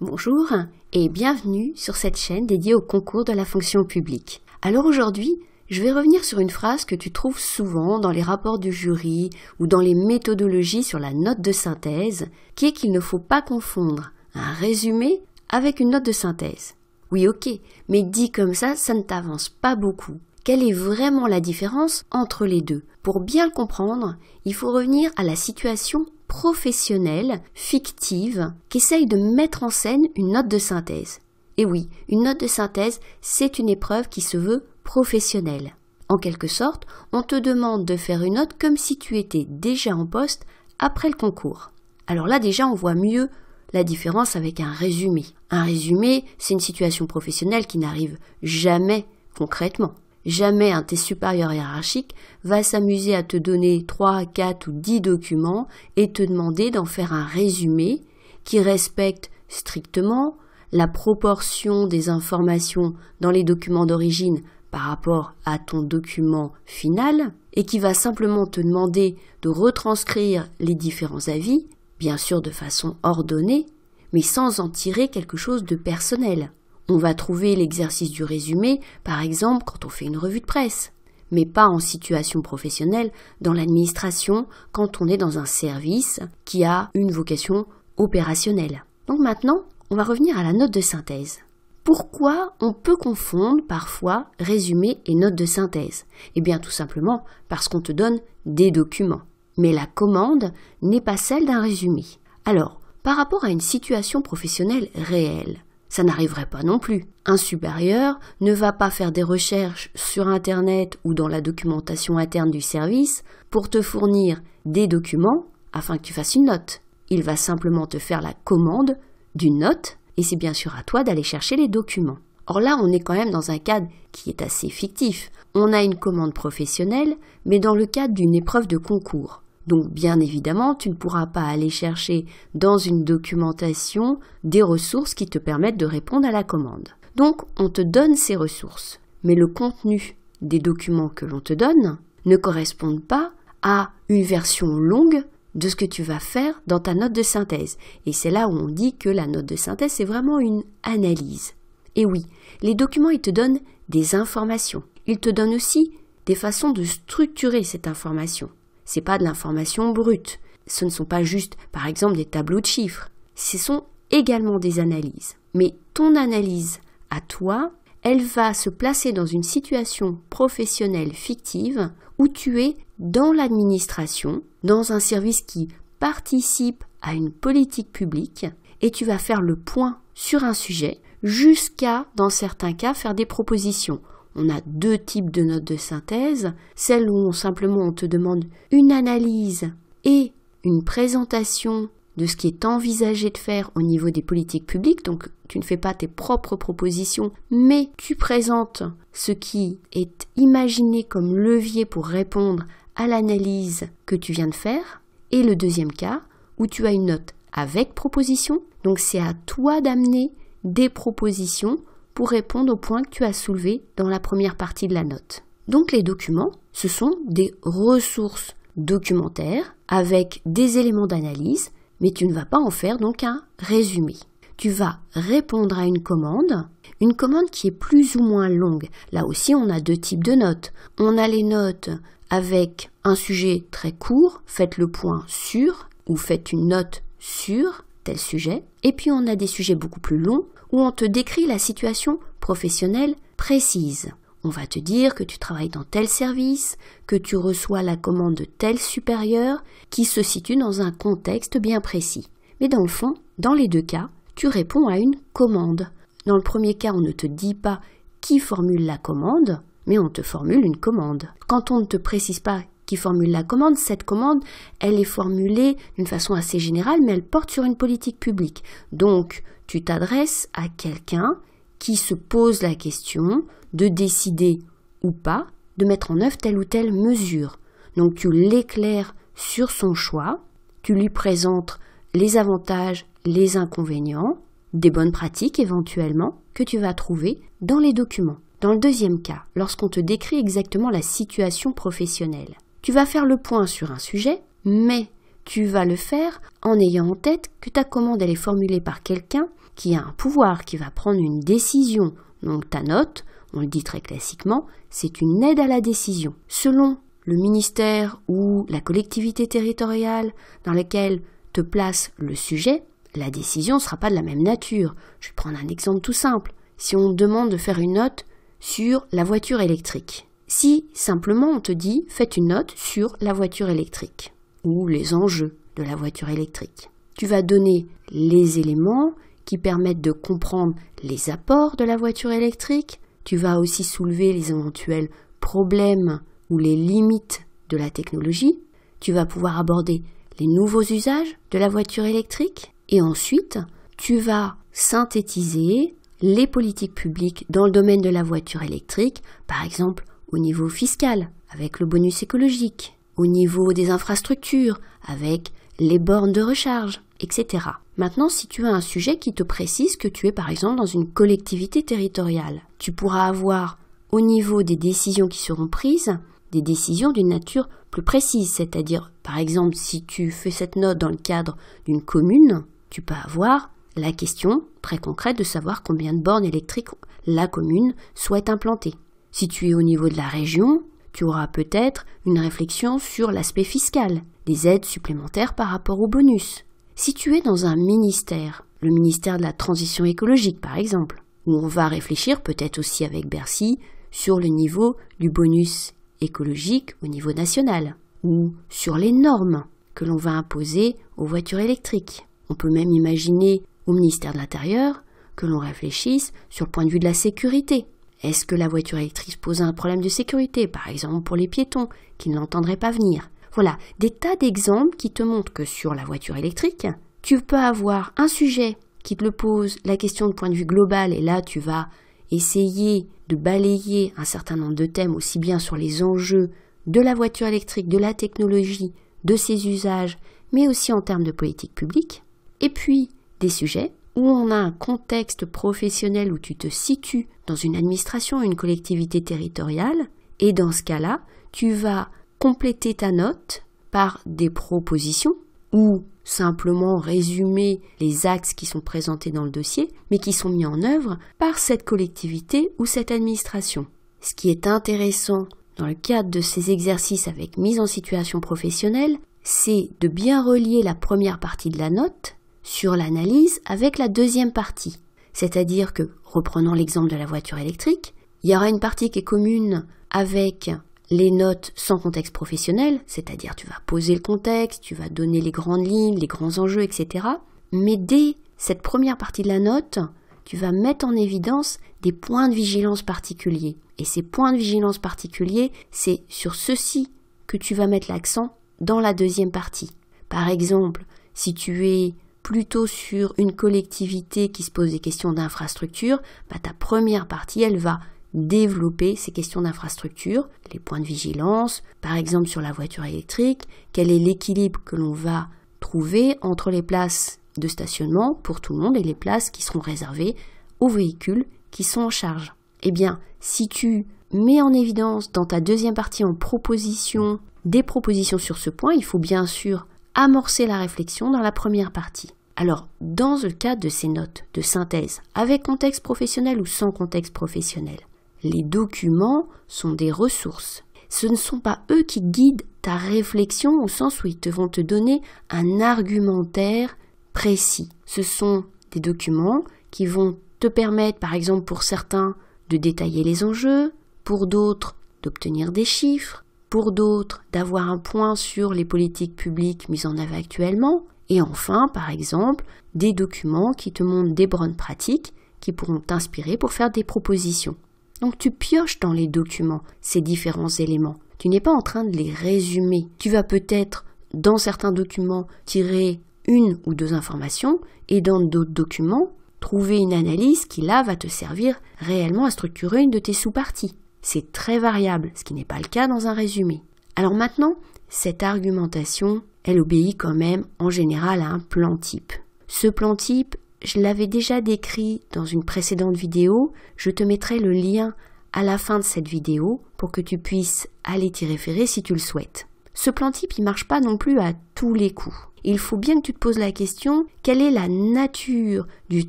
Bonjour et bienvenue sur cette chaîne dédiée au concours de la fonction publique. Alors aujourd'hui, je vais revenir sur une phrase que tu trouves souvent dans les rapports du jury ou dans les méthodologies sur la note de synthèse, qui est qu'il ne faut pas confondre un résumé avec une note de synthèse. Oui, ok, mais dit comme ça, ça ne t'avance pas beaucoup. Quelle est vraiment la différence entre les deux Pour bien le comprendre, il faut revenir à la situation professionnelle, fictive, qu'essaye de mettre en scène une note de synthèse. Et oui, une note de synthèse, c'est une épreuve qui se veut professionnelle. En quelque sorte, on te demande de faire une note comme si tu étais déjà en poste après le concours. Alors là déjà, on voit mieux la différence avec un résumé. Un résumé, c'est une situation professionnelle qui n'arrive jamais concrètement. Jamais un de tes supérieurs hiérarchiques va s'amuser à te donner 3, 4 ou 10 documents et te demander d'en faire un résumé qui respecte strictement la proportion des informations dans les documents d'origine par rapport à ton document final et qui va simplement te demander de retranscrire les différents avis, bien sûr de façon ordonnée, mais sans en tirer quelque chose de personnel. On va trouver l'exercice du résumé, par exemple, quand on fait une revue de presse, mais pas en situation professionnelle, dans l'administration, quand on est dans un service qui a une vocation opérationnelle. Donc maintenant, on va revenir à la note de synthèse. Pourquoi on peut confondre parfois résumé et note de synthèse Eh bien tout simplement parce qu'on te donne des documents. Mais la commande n'est pas celle d'un résumé. Alors, par rapport à une situation professionnelle réelle, ça n'arriverait pas non plus. Un supérieur ne va pas faire des recherches sur Internet ou dans la documentation interne du service pour te fournir des documents afin que tu fasses une note. Il va simplement te faire la commande d'une note et c'est bien sûr à toi d'aller chercher les documents. Or là, on est quand même dans un cadre qui est assez fictif. On a une commande professionnelle, mais dans le cadre d'une épreuve de concours. Donc bien évidemment, tu ne pourras pas aller chercher dans une documentation des ressources qui te permettent de répondre à la commande. Donc on te donne ces ressources, mais le contenu des documents que l'on te donne ne correspond pas à une version longue de ce que tu vas faire dans ta note de synthèse. Et c'est là où on dit que la note de synthèse, c'est vraiment une analyse. Et oui, les documents, ils te donnent des informations. Ils te donnent aussi des façons de structurer cette information n'est pas de l'information brute. Ce ne sont pas juste, par exemple, des tableaux de chiffres. Ce sont également des analyses. Mais ton analyse à toi, elle va se placer dans une situation professionnelle fictive où tu es dans l'administration, dans un service qui participe à une politique publique, et tu vas faire le point sur un sujet jusqu'à, dans certains cas, faire des propositions on a deux types de notes de synthèse, celle où simplement on te demande une analyse et une présentation de ce qui est envisagé de faire au niveau des politiques publiques, donc tu ne fais pas tes propres propositions, mais tu présentes ce qui est imaginé comme levier pour répondre à l'analyse que tu viens de faire, et le deuxième cas, où tu as une note avec proposition, donc c'est à toi d'amener des propositions pour répondre au point que tu as soulevé dans la première partie de la note. Donc les documents, ce sont des ressources documentaires avec des éléments d'analyse, mais tu ne vas pas en faire donc un résumé. Tu vas répondre à une commande, une commande qui est plus ou moins longue. Là aussi, on a deux types de notes. On a les notes avec un sujet très court, faites le point sur, ou faites une note sur tel sujet. Et puis on a des sujets beaucoup plus longs où on te décrit la situation professionnelle précise. On va te dire que tu travailles dans tel service, que tu reçois la commande de tel supérieur, qui se situe dans un contexte bien précis. Mais dans le fond, dans les deux cas, tu réponds à une commande. Dans le premier cas, on ne te dit pas qui formule la commande, mais on te formule une commande. Quand on ne te précise pas qui formule la commande, cette commande, elle est formulée d'une façon assez générale, mais elle porte sur une politique publique. Donc, tu t'adresses à quelqu'un qui se pose la question de décider ou pas de mettre en œuvre telle ou telle mesure. Donc, tu l'éclaires sur son choix, tu lui présentes les avantages, les inconvénients, des bonnes pratiques éventuellement que tu vas trouver dans les documents. Dans le deuxième cas, lorsqu'on te décrit exactement la situation professionnelle, tu vas faire le point sur un sujet, mais tu vas le faire en ayant en tête que ta commande elle est formulée par quelqu'un qui a un pouvoir, qui va prendre une décision. Donc ta note, on le dit très classiquement, c'est une aide à la décision. Selon le ministère ou la collectivité territoriale dans laquelle te place le sujet, la décision ne sera pas de la même nature. Je vais prendre un exemple tout simple. Si on demande de faire une note sur la voiture électrique, si simplement on te dit faites une note sur la voiture électrique ou les enjeux de la voiture électrique. Tu vas donner les éléments qui permettent de comprendre les apports de la voiture électrique, tu vas aussi soulever les éventuels problèmes ou les limites de la technologie, tu vas pouvoir aborder les nouveaux usages de la voiture électrique et ensuite tu vas synthétiser les politiques publiques dans le domaine de la voiture électrique, par exemple au niveau fiscal, avec le bonus écologique, au niveau des infrastructures, avec les bornes de recharge, etc. Maintenant, si tu as un sujet qui te précise que tu es par exemple dans une collectivité territoriale, tu pourras avoir au niveau des décisions qui seront prises, des décisions d'une nature plus précise, c'est-à-dire par exemple si tu fais cette note dans le cadre d'une commune, tu peux avoir la question très concrète de savoir combien de bornes électriques la commune souhaite implanter. Si tu es au niveau de la région, tu auras peut-être une réflexion sur l'aspect fiscal, des aides supplémentaires par rapport au bonus. Si tu es dans un ministère, le ministère de la Transition écologique par exemple, où on va réfléchir peut-être aussi avec Bercy sur le niveau du bonus écologique au niveau national, ou sur les normes que l'on va imposer aux voitures électriques. On peut même imaginer au ministère de l'Intérieur que l'on réfléchisse sur le point de vue de la sécurité, est-ce que la voiture électrique pose un problème de sécurité, par exemple pour les piétons, qui ne l'entendraient pas venir Voilà, des tas d'exemples qui te montrent que sur la voiture électrique, tu peux avoir un sujet qui te le pose, la question de point de vue global, et là tu vas essayer de balayer un certain nombre de thèmes, aussi bien sur les enjeux de la voiture électrique, de la technologie, de ses usages, mais aussi en termes de politique publique. Et puis, des sujets où on a un contexte professionnel où tu te situes dans une administration, une collectivité territoriale, et dans ce cas-là, tu vas compléter ta note par des propositions ou simplement résumer les axes qui sont présentés dans le dossier, mais qui sont mis en œuvre par cette collectivité ou cette administration. Ce qui est intéressant dans le cadre de ces exercices avec mise en situation professionnelle, c'est de bien relier la première partie de la note sur l'analyse avec la deuxième partie. C'est-à-dire que, reprenons l'exemple de la voiture électrique, il y aura une partie qui est commune avec les notes sans contexte professionnel, c'est-à-dire tu vas poser le contexte, tu vas donner les grandes lignes, les grands enjeux, etc. Mais dès cette première partie de la note, tu vas mettre en évidence des points de vigilance particuliers. Et ces points de vigilance particuliers, c'est sur ceci que tu vas mettre l'accent dans la deuxième partie. Par exemple, si tu es plutôt sur une collectivité qui se pose des questions d'infrastructure, bah, ta première partie, elle va développer ces questions d'infrastructure, les points de vigilance, par exemple sur la voiture électrique, quel est l'équilibre que l'on va trouver entre les places de stationnement pour tout le monde et les places qui seront réservées aux véhicules qui sont en charge. Eh bien, si tu mets en évidence dans ta deuxième partie en proposition des propositions sur ce point, il faut bien sûr amorcer la réflexion dans la première partie. Alors, dans le cadre de ces notes de synthèse, avec contexte professionnel ou sans contexte professionnel, les documents sont des ressources. Ce ne sont pas eux qui guident ta réflexion ou sans où vont te donner un argumentaire précis. Ce sont des documents qui vont te permettre, par exemple, pour certains, de détailler les enjeux, pour d'autres, d'obtenir des chiffres, pour d'autres d'avoir un point sur les politiques publiques mises en œuvre actuellement, et enfin, par exemple, des documents qui te montrent des bonnes pratiques qui pourront t'inspirer pour faire des propositions. Donc tu pioches dans les documents ces différents éléments. Tu n'es pas en train de les résumer. Tu vas peut-être, dans certains documents, tirer une ou deux informations et dans d'autres documents, trouver une analyse qui là va te servir réellement à structurer une de tes sous-parties. C'est très variable, ce qui n'est pas le cas dans un résumé. Alors maintenant, cette argumentation, elle obéit quand même en général à un plan type. Ce plan type, je l'avais déjà décrit dans une précédente vidéo, je te mettrai le lien à la fin de cette vidéo pour que tu puisses aller t'y référer si tu le souhaites. Ce plan type, il ne marche pas non plus à tous les coups. Il faut bien que tu te poses la question, quelle est la nature du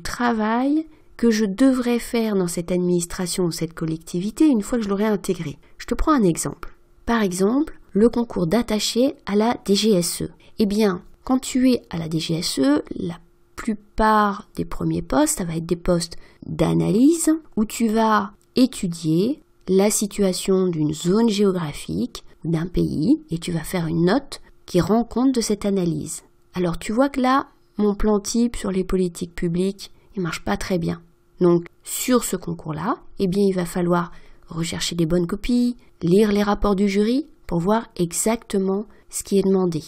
travail que je devrais faire dans cette administration ou cette collectivité une fois que je l'aurai intégrée. Je te prends un exemple. Par exemple, le concours d'attaché à la DGSE. Eh bien, quand tu es à la DGSE, la plupart des premiers postes, ça va être des postes d'analyse où tu vas étudier la situation d'une zone géographique, d'un pays, et tu vas faire une note qui rend compte de cette analyse. Alors tu vois que là, mon plan type sur les politiques publiques, il marche pas très bien. Donc sur ce concours-là, eh bien il va falloir rechercher des bonnes copies, lire les rapports du jury pour voir exactement ce qui est demandé.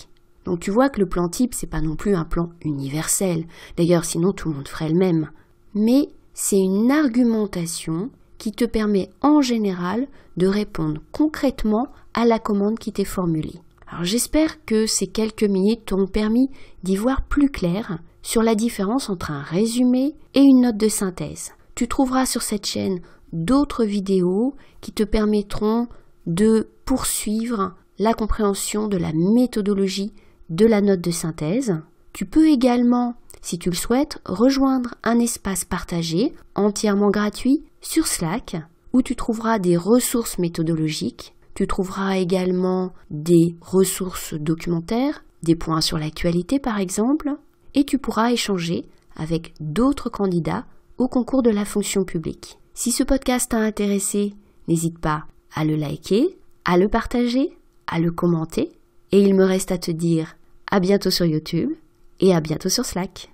Donc tu vois que le plan type n'est pas non plus un plan universel. D'ailleurs sinon tout le monde ferait le même. Mais c'est une argumentation qui te permet en général de répondre concrètement à la commande qui t'est formulée. Alors j'espère que ces quelques minutes t'ont permis d'y voir plus clair sur la différence entre un résumé et une note de synthèse. Tu trouveras sur cette chaîne d'autres vidéos qui te permettront de poursuivre la compréhension de la méthodologie de la note de synthèse. Tu peux également, si tu le souhaites, rejoindre un espace partagé entièrement gratuit sur Slack où tu trouveras des ressources méthodologiques. Tu trouveras également des ressources documentaires, des points sur l'actualité par exemple, et tu pourras échanger avec d'autres candidats au concours de la fonction publique. Si ce podcast t'a intéressé, n'hésite pas à le liker, à le partager, à le commenter. Et il me reste à te dire à bientôt sur YouTube et à bientôt sur Slack.